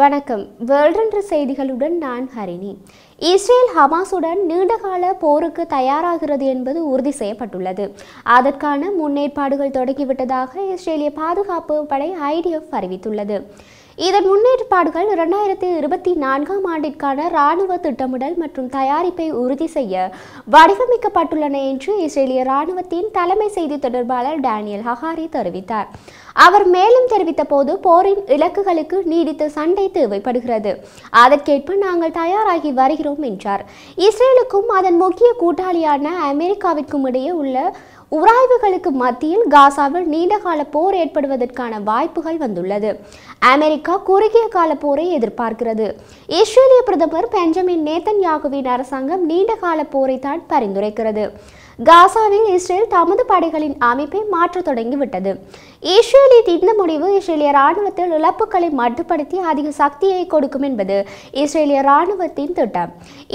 வணக்கம் வேல்டென்று செய்திகளுடன் நான் ஹரிணி இஸ்ரேல் ஹமாஸுடன் நீண்டகால போருக்கு தயாராகிறது என்பது உறுதி செய்யப்பட்டுள்ளது அதற்கான முன்னேற்பாடுகள் தொடங்கிவிட்டதாக இஸ்ரேலிய பாதுகாப்பு படை ஐடிஎஃப் அறிவித்துள்ளது இதன் முன்னேற்பாடுகள் இரண்டாயிரத்தி இருபத்தி நான்காம் ஆண்டிற்கான இராணுவ திட்டமிடல் மற்றும் தயாரிப்பை உறுதி செய்ய வடிவமைக்கப்பட்டுள்ளன என்று இஸ்ரேலிய ராணுவத்தின் தலைமை செய்தி தொடர்பாளர் டேனியல் ஹஹாரி தெரிவித்தார் அவர் மேலும் தெரிவித்த போது போரின் இலக்குகளுக்கு நீடித்த சண்டை தேவைப்படுகிறது அதற்கேற்ப நாங்கள் தயாராகி வருகிறோம் என்றார் இஸ்ரேலுக்கும் அதன் முக்கிய கூட்டாளியான அமெரிக்காவிற்கும் இடையே உள்ள உராய்வுகளுக்கு மத்தியில் காசாவில் நீண்டகால போர் ஏற்படுவதற்கான வாய்ப்புகள் வந்துள்ளது அமெரிக்கா குறுகிய கால போரை எதிர்பார்க்கிறது இஸ்ரேலிய பிரதமர் பெஞ்சமின் யாகுவின் அரசாங்கம் நீண்ட கால போரை தான் பரிந்துரைக்கிறது காசாவில் இஸ்ரேல் தமது படைகளின் அமைப்பை மாற்ற தொடங்கிவிட்டது இஸ்ரேலின் இந்த முடிவு இஸ்ரேலிய ராணுவத்தில் இழப்புகளை மட்டுப்படுத்தி அதிக சக்தியை கொடுக்கும் என்பது இஸ்ரேலிய ராணுவத்தின் திட்டம்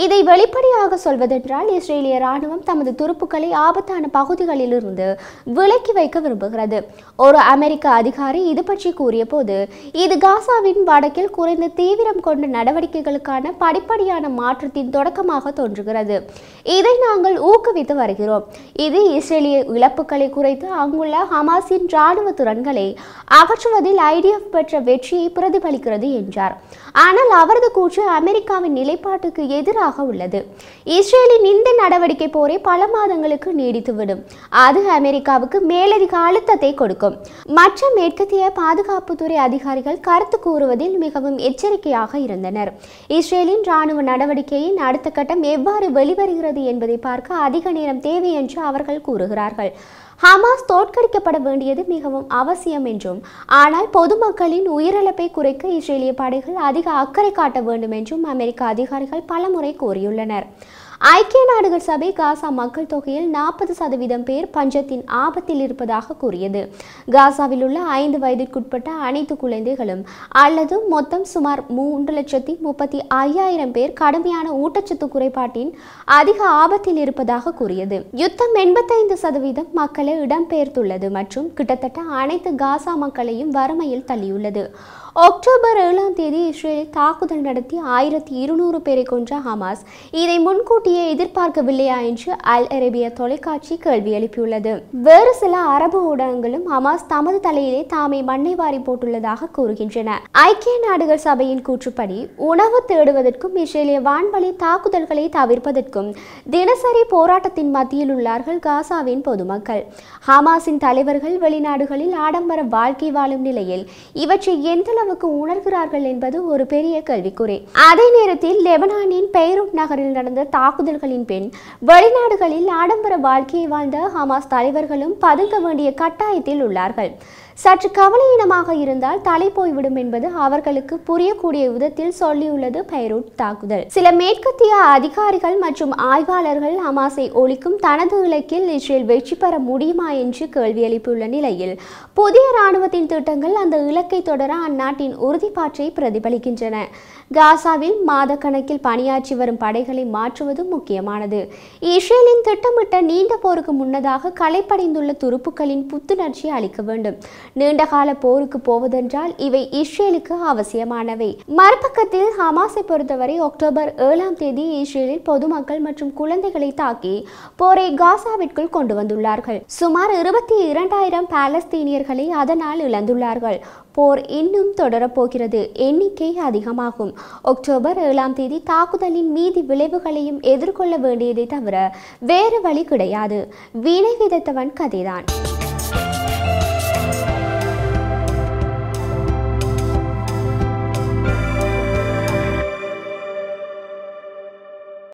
இதை வெளிப்படையாக சொல்வதென்றால் இஸ்ரேலிய ராணுவம் தமது துருப்புக்களை ஆபத்தான பகுதிகளிலிருந்து விலக்கி வைக்க விரும்புகிறது ஒரு அமெரிக்க அதிகாரி இது பற்றி கூறிய போது இது காசாவின் வடக்கில் குறைந்த தீவிரம் கொண்ட நடவடிக்கைகளுக்கான படிப்படியான மாற்றத்தின் தொடக்கமாக தோன்றுகிறது இதை நாங்கள் ஊக்குவித்து வருகிறோம் இது இஸ்ரேலிய இழப்புகளை குறைத்து அங்குள்ள ஹமாஸின் ராணுவ திறன்களை அகற்றுவதில் ஐடிஎஃப் பெற்ற வெற்றியை பிரதிபலிக்கிறது என்றார் ஆனால் அவரது கூற்று அமெரிக்காவின் நிலைப்பாட்டுக்கு எதிராக உள்ளது இஸ்ரேலின் இந்த நடவடிக்கை போரை பல மாதங்களுக்கு நீடித்துவிடும் அது அமெரிக்காவுக்கு மேலதிக அழுத்தத்தை கொடுக்கும் மற்ற மேற்கத்திய பாதுகாப்புத்துறை அதிகாரிகள் அதிகாரிகள் கருத்து கூறுவதில் மிகவும் எச்சரிக்கையாக இருந்தனர் இஸ்ரேலின் ராணுவ நடவடிக்கையின் அடுத்த கட்டம் எவ்வாறு வெளிவருகிறது என்பதை பார்க்க அதிக நேரம் தேவை என்று அவர்கள் கூறுகிறார்கள் ஹமாஸ் தோற்கடிக்கப்பட வேண்டியது மிகவும் அவசியம் என்றும் ஆனால் பொதுமக்களின் உயிரிழப்பை குறைக்க இஸ்ரேலிய படைகள் அதிக அக்கறை காட்ட வேண்டும் என்றும் அமெரிக்க அதிகாரிகள் பலமுறை கூறியுள்ளனர் ஐக்கிய நாடுகள் சபை காசா மக்கள் தொகையில் நாற்பது சதவீதம் பேர் பஞ்சத்தின் ஆபத்தில் இருப்பதாக கூறியது காசாவில் உள்ள ஐந்து வயதிற்குட்பட்ட அனைத்து குழந்தைகளும் அல்லது மொத்தம் சுமார் மூன்று லட்சத்தி முப்பத்தி ஐயாயிரம் பேர் கடுமையான ஊட்டச்சத்து குறைபாட்டின் அதிக ஆபத்தில் இருப்பதாக கூறியது யுத்தம் எண்பத்தைந்து சதவீதம் மக்களை இடம்பெயர்த்துள்ளது மற்றும் கிட்டத்தட்ட அனைத்து காசா மக்களையும் வறுமையில் தள்ளியுள்ளது அக்டோபர் ஏழாம் தேதி இஸ்ரேலில் தாக்குதல் நடத்தி ஆயிரத்தி இருநூறு பேரை கொன்ற ஹமாஸ் இதை முன்கூட்டியே எதிர்பார்க்கவில்லையா என்று அல் அரேபிய தொலைக்காட்சி கேள்வி எழுப்பியுள்ளது வேறு சில அரபு ஊடகங்களும் ஹமாஸ் தமது தலையிலே தாமே மண்ணை வாரி போட்டுள்ளதாக கூறுகின்றன ஐக்கிய நாடுகள் சபையின் கூற்றுப்படி உணவு தேடுவதற்கும் இஸ்ரேலிய வான்வழி தாக்குதல்களை தவிர்ப்பதற்கும் தினசரி போராட்டத்தின் மத்தியில் உள்ளார்கள் காசாவின் பொதுமக்கள் ஹமாஸின் தலைவர்கள் வெளிநாடுகளில் ஆடம்பர வாழ்க்கை வாழும் நிலையில் இவற்றை எந்தளவு அளவுக்கு உணர்கிறார்கள் என்பது ஒரு பெரிய கல்விக்குறை அதே நேரத்தில் லெபனானின் பெய்ரூட் நகரில் நடந்த தாக்குதல்களின் பின் வெளிநாடுகளில் ஆடம்பர வாழ்க்கையை வாழ்ந்த ஹமாஸ் தலைவர்களும் பதுங்க வேண்டிய கட்டாயத்தில் உள்ளார்கள் சற்று கவலையினமாக இருந்தால் தலை போய்விடும் என்பது அவர்களுக்கு புரியக்கூடிய விதத்தில் சொல்லியுள்ளது பைரூட் தாக்குதல் சில மேற்கத்திய அதிகாரிகள் மற்றும் ஆய்வாளர்கள் ஹமாஸை ஒழிக்கும் தனது இலக்கில் இஸ்ரேல் வெற்றி பெற முடியுமா என்று கேள்வி எழுப்பியுள்ள நிலையில் புதிய இராணுவத்தின் திட்டங்கள் அந்த இலக்கை தொடர அந்நாட்டு அந்நாட்டின் உறுதிப்பாட்டை பிரதிபலிக்கின்றன காசாவில் மாதக்கணக்கில் பணியாற்றி வரும் படைகளை மாற்றுவது முக்கியமானது இஸ்ரேலின் திட்டமிட்ட நீண்ட போருக்கு முன்னதாக கலைப்படைந்துள்ள துருப்புகளின் புத்துணர்ச்சி அளிக்க வேண்டும் நீண்டகால போருக்கு போவதென்றால் இவை இஸ்ரேலுக்கு அவசியமானவை மறுபக்கத்தில் ஹமாஸை பொறுத்தவரை அக்டோபர் ஏழாம் தேதி இஸ்ரேலில் பொதுமக்கள் மற்றும் குழந்தைகளை தாக்கி போரை காசாவிற்குள் கொண்டு வந்துள்ளார்கள் சுமார் இருபத்தி இரண்டாயிரம் பாலஸ்தீனியர்களை அதனால் இழந்துள்ளார்கள் போர் இன்னும் தொடர் தொடரப்போகிறது எண்ணிக்கை அதிகமாகும் அக்டோபர் ஏழாம் தேதி தாக்குதலின் மீதி விளைவுகளையும் எதிர்கொள்ள வேண்டியதை தவிர வேறு வழி கிடையாது வினை விதத்தவன் கதைதான்